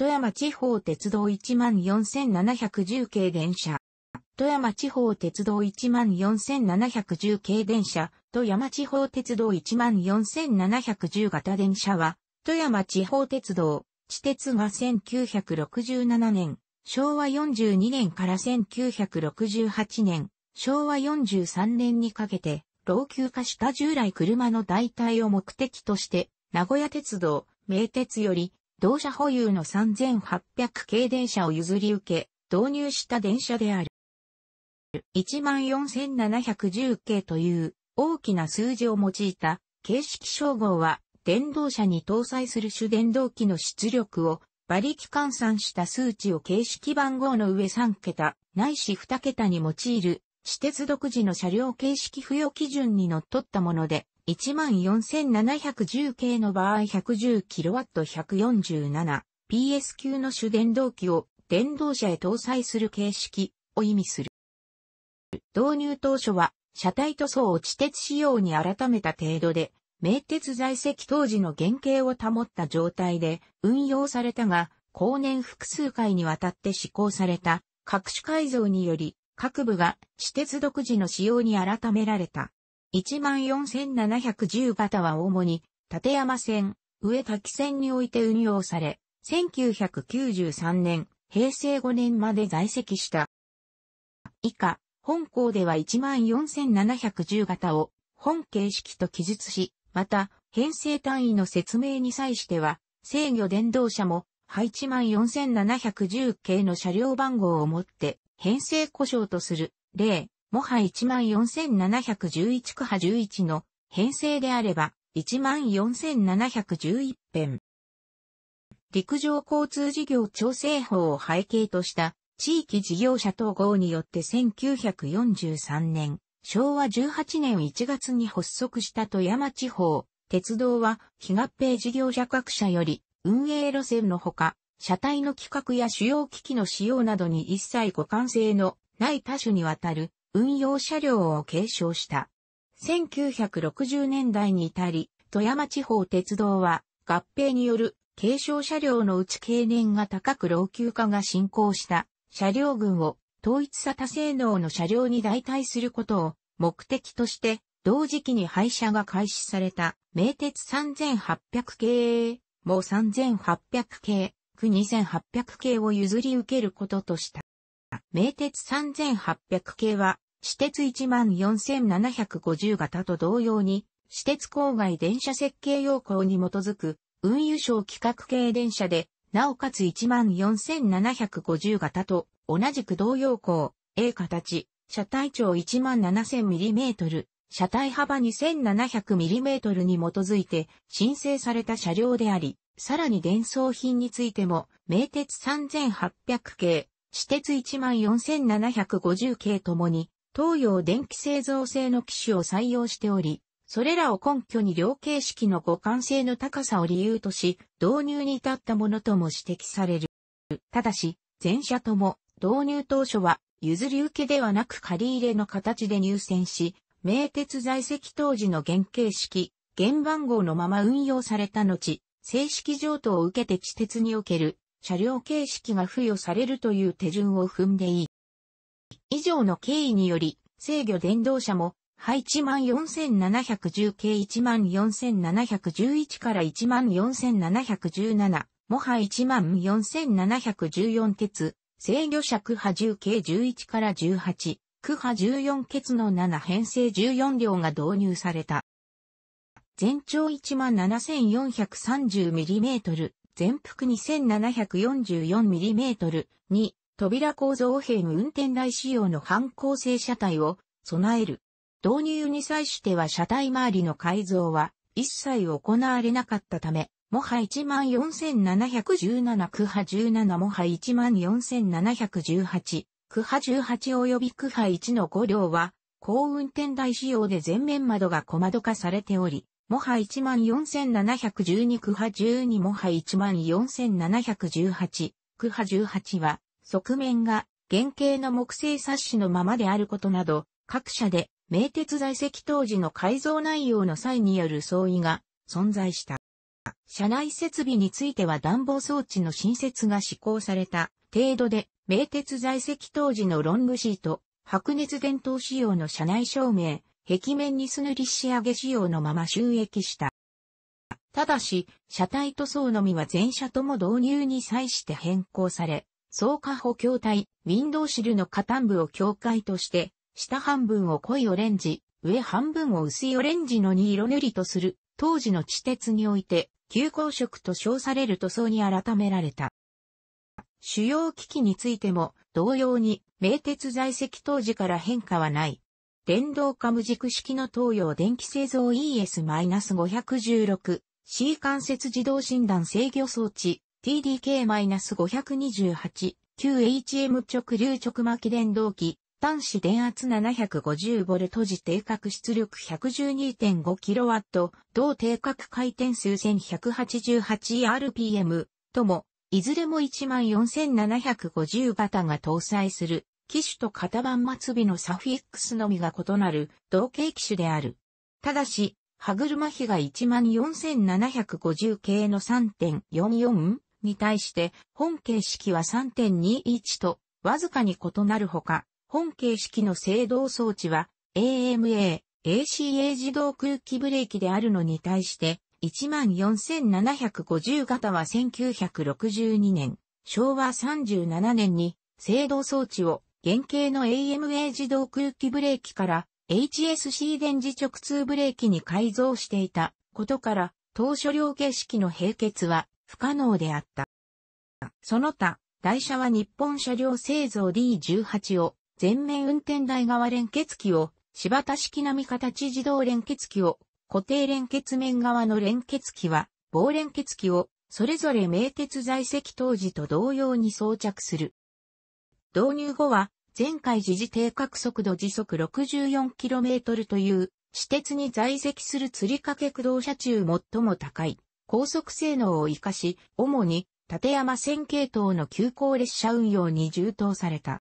富山地方鉄道14710系電車。富山地方鉄道14710系電車、富山地方鉄道14710型電車は、富山地方鉄道、地鉄が1967年、昭和42年から1968年、昭和43年にかけて、老朽化した従来車の代替を目的として、名古屋鉄道、名鉄より、同社保有の3800系電車を譲り受け、導入した電車である。14710系という大きな数字を用いた形式称号は、電動車に搭載する主電動機の出力を馬力換算した数値を形式番号の上3桁、ないし2桁に用いる、私鉄独自の車両形式付与基準に則っったもので、14710系の場合 110kW147PS 級の主電動機を電動車へ搭載する形式を意味する。導入当初は車体塗装を地鉄仕様に改めた程度で、名鉄在籍当時の原型を保った状態で運用されたが、後年複数回にわたって施行された各種改造により、各部が地鉄独自の仕様に改められた。14710型は主に、立山線、上滝線において運用され、1993年、平成5年まで在籍した。以下、本校では14710型を本形式と記述し、また、編成単位の説明に際しては、制御電動車も、配4710系の車両番号をもって、編成故障とする、例、もは14711区派11の編成であれば14711編。陸上交通事業調整法を背景とした地域事業者統合によって1943年、昭和18年1月に発足した富山地方、鉄道は非合併事業者各社より運営路線のほか、車体の規格や主要機器の使用などに一切互換性のない多種にわたる運用車両を継承した。1960年代に至り、富山地方鉄道は合併による継承車両のうち経年が高く老朽化が進行した車両群を統一さ多性能の車両に代替することを目的として同時期に廃車が開始された名鉄3800系、もう3800系、区2800系を譲り受けることとした。名鉄3800系は、私鉄14750型と同様に、私鉄郊外電車設計要項に基づく、運輸省規格系電車で、なおかつ14750型と同じく同様項、A 形、車体長 17000mm、車体幅 2700mm に基づいて申請された車両であり、さらに伝送品についても、名鉄3800系、私鉄14750系ともに、東洋電気製造製の機種を採用しており、それらを根拠に量形式の互換性の高さを理由とし、導入に至ったものとも指摘される。ただし、全社とも、導入当初は、譲り受けではなく借り入れの形で入選し、名鉄在籍当時の原型式、原番号のまま運用された後、正式譲渡を受けて地鉄における車両形式が付与されるという手順を踏んでいい。以上の経緯により、制御電動車も、配置万4710系14711から14717もは14714鉄、制御尺波10系11から18、区波14ケの7編成14両が導入された。全長1 7 4 3 0トル、全幅 2744mm に扉構造編運転台仕様の反抗性車体を備える。導入に際しては車体周りの改造は一切行われなかったため、もは14717区波17もは14718区波18及び区波1の5両は高運転台仕様で前面窓が小窓化されており、もは14712区ハ12もは14718区派18は、側面が原型の木製冊子のままであることなど、各社で名鉄在籍当時の改造内容の際による相違が存在した。車内設備については暖房装置の新設が施行された程度で、名鉄在籍当時のロングシート、白熱伝統仕様の車内照明、壁面にす塗り仕上げ仕様のまま収益した。ただし、車体塗装のみは全車とも導入に際して変更され、総加補強体、ウィンドウシルの下端部を境界として、下半分を濃いオレンジ、上半分を薄いオレンジの2色塗りとする、当時の地鉄において、急行色と称される塗装に改められた。主要機器についても、同様に、名鉄在籍当時から変化はない。電動化無軸式の東洋電気製造 ES-516、C 関節自動診断制御装置、TDK-528、QHM 直流直巻電動機、端子電圧 750V 時定格出力 112.5kW、同定格回転数 1188rpm とも、いずれも14750型が搭載する機種と型番末尾のサフィックスのみが異なる同型機種である。ただし、歯車比が14750系の3.44に対して、本形式は3.21と、わずかに異なるほか、本形式の制動装置は AMA、ACA 自動空気ブレーキであるのに対して、14750型は1962年、昭和37年に制動装置を原型の AMA 自動空気ブレーキから HSC 電磁直通ブレーキに改造していたことから、当初量形式の並結は不可能であった。その他、台車は日本車両製造 D18 を、全面運転台側連結機を、柴田式並形自動連結機を、固定連結面側の連結機は、棒連結機を、それぞれ名鉄在籍当時と同様に装着する。導入後は、前回時事定格速度時速 64km という、私鉄に在籍する釣り掛け駆動車中最も高い、高速性能を活かし、主に、立山線系統の急行列車運用に充当された。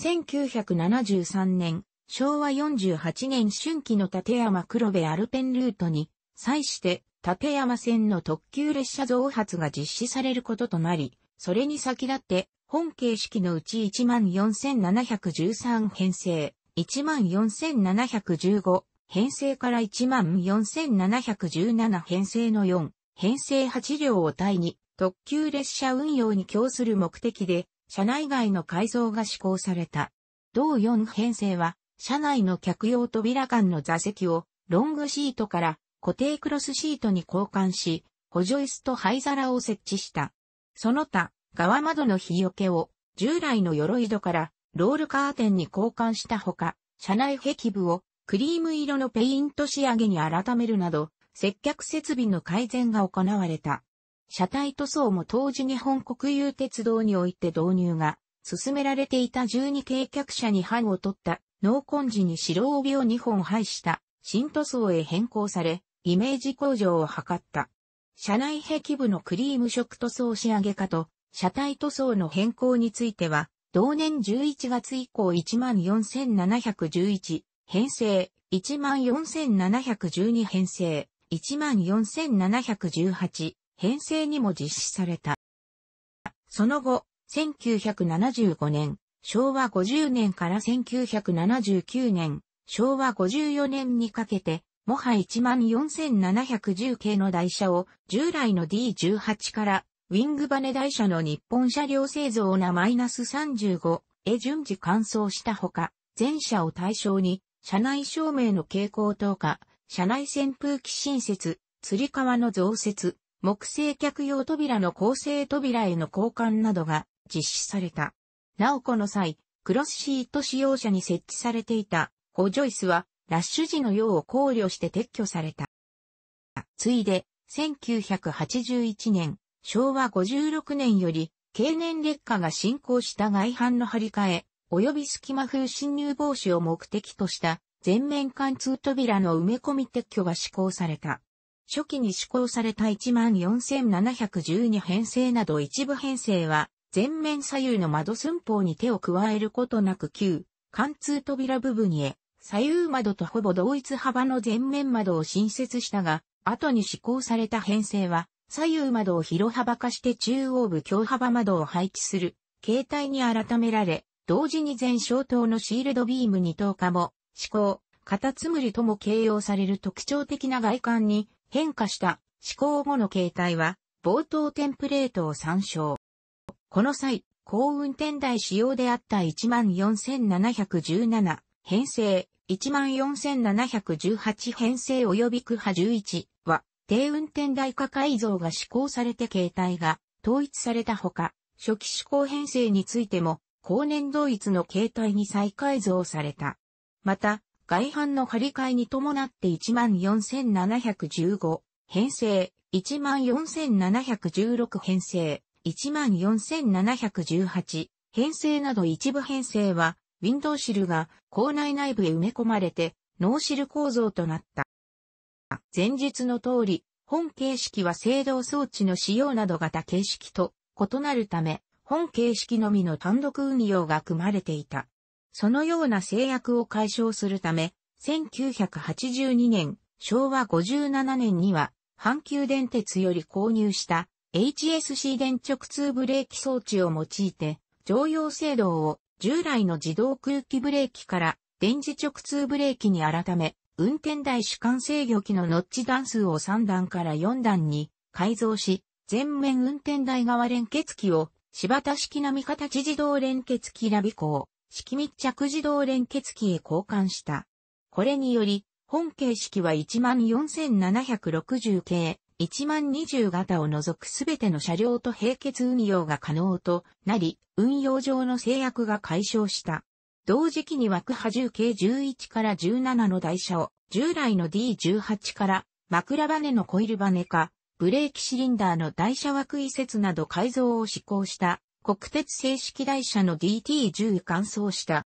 1973年、昭和48年春季の立山黒部アルペンルートに、際して立山線の特急列車増発が実施されることとなり、それに先立って本形式のうち14,713編成、14,715編成から14,717編成の4、編成8両を対に特急列車運用に供する目的で、車内外の改造が施行された。同4編成は、車内の客用扉間の座席をロングシートから固定クロスシートに交換し、補助椅子と灰皿を設置した。その他、側窓の日よけを従来の鎧戸からロールカーテンに交換したほか、車内壁部をクリーム色のペイント仕上げに改めるなど、接客設備の改善が行われた。車体塗装も当時日本国有鉄道において導入が進められていた12系客車に班を取った濃紺時に白帯を2本配した新塗装へ変更され、イメージ向上を図った。車内壁部のクリーム色塗装仕上げ化と車体塗装の変更については、同年11月以降14,711編成、14,712編成、14,718編成にも実施された。その後、1975年、昭和50年から1979年、昭和54年にかけて、もは14710系の台車を従来の D18 からウィングバネ台車の日本車両製造なマイナス35へ順次乾燥したほか、全車を対象に、車内照明の蛍光灯化、車内扇風機新設、吊り革の増設、木製客用扉の構成扉への交換などが実施された。なおこの際、クロスシート使用者に設置されていた補助椅子はラッシュ時の用を考慮して撤去された。ついで、1981年、昭和56年より、経年劣化が進行した外反の張り替え、及び隙間風侵入防止を目的とした全面貫通扉の埋め込み撤去が施行された。初期に施行された14,712編成など一部編成は、全面左右の窓寸法に手を加えることなく旧、貫通扉部分へ、左右窓とほぼ同一幅の全面窓を新設したが、後に施行された編成は、左右窓を広幅化して中央部強幅窓を配置する、形態に改められ、同時に全小灯のシールドビームに等化も、思考、片つむりとも形容される特徴的な外観に変化した思考後の形態は、冒頭テンプレートを参照。この際、高運転台仕様であった14717編成、14718編成及び区派11は、低運転台化改造が施行されて形態が統一されたほか、初期施行編成についても、後年同一の形態に再改造された。また、外反の張り替えに伴って14,715編成、14,716編成、14,718編成など一部編成は、ウィンドウシルが校内内部へ埋め込まれて、ノーシル構造となった。前述の通り、本形式は制動装置の使用など型形式と異なるため、本形式のみの単独運用が組まれていた。そのような制約を解消するため、1982年、昭和57年には、阪急電鉄より購入した HSC 電直通ブレーキ装置を用いて、常用制動を従来の自動空気ブレーキから電磁直通ブレーキに改め、運転台主管制御機のノッチ段数を3段から4段に改造し、全面運転台側連結機を柴田式並形自動連結機ラビコ式密着自動連結機へ交換した。これにより、本形式は14760系、1020型を除くすべての車両と並結運用が可能となり、運用上の制約が解消した。同時期に枠波重計11から17の台車を、従来の D18 から枕バネのコイルバネ化、ブレーキシリンダーの台車枠移設など改造を施行した国鉄正式台車の DT10 完走した。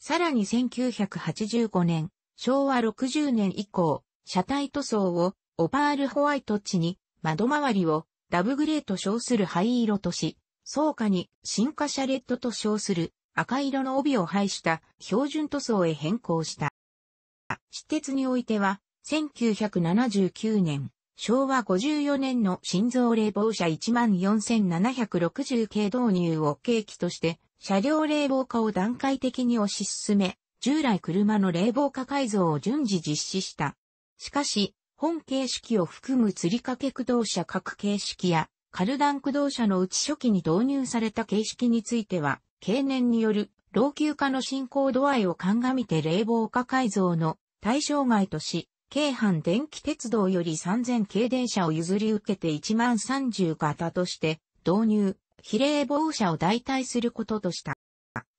さらに1985年、昭和60年以降、車体塗装をオパールホワイト地に窓周りをダブグレーと称する灰色とし、草加に進化車レットと称する赤色の帯を配した標準塗装へ変更した。私鉄においては、1979年、昭和54年の心臓冷房車14,760系導入を契機として、車両冷房化を段階的に推し進め、従来車の冷房化改造を順次実施した。しかし、本形式を含む吊り掛け駆動車各形式や、カルダン駆動車のうち初期に導入された形式については、経年による老朽化の進行度合いを鑑みて冷房化改造の対象外とし、京阪電気鉄道より3000系電車を譲り受けて1万30型として導入、比冷房車を代替することとした。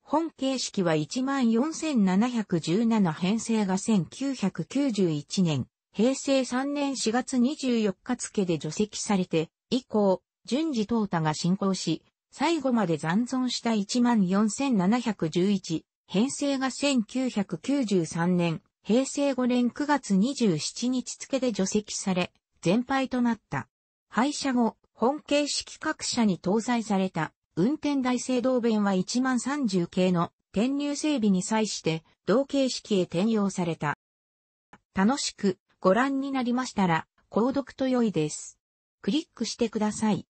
本形式は14,717編成が1991年、平成3年4月24日付で除籍されて、以降、順次淘汰が進行し、最後まで残存した14,711、編成が1993年、平成5年9月27日付で除籍され、全廃となった。廃車後、本形式各社に搭載された運転台制動弁は1万30系の転入整備に際して同形式へ転用された。楽しくご覧になりましたら、購読と良いです。クリックしてください。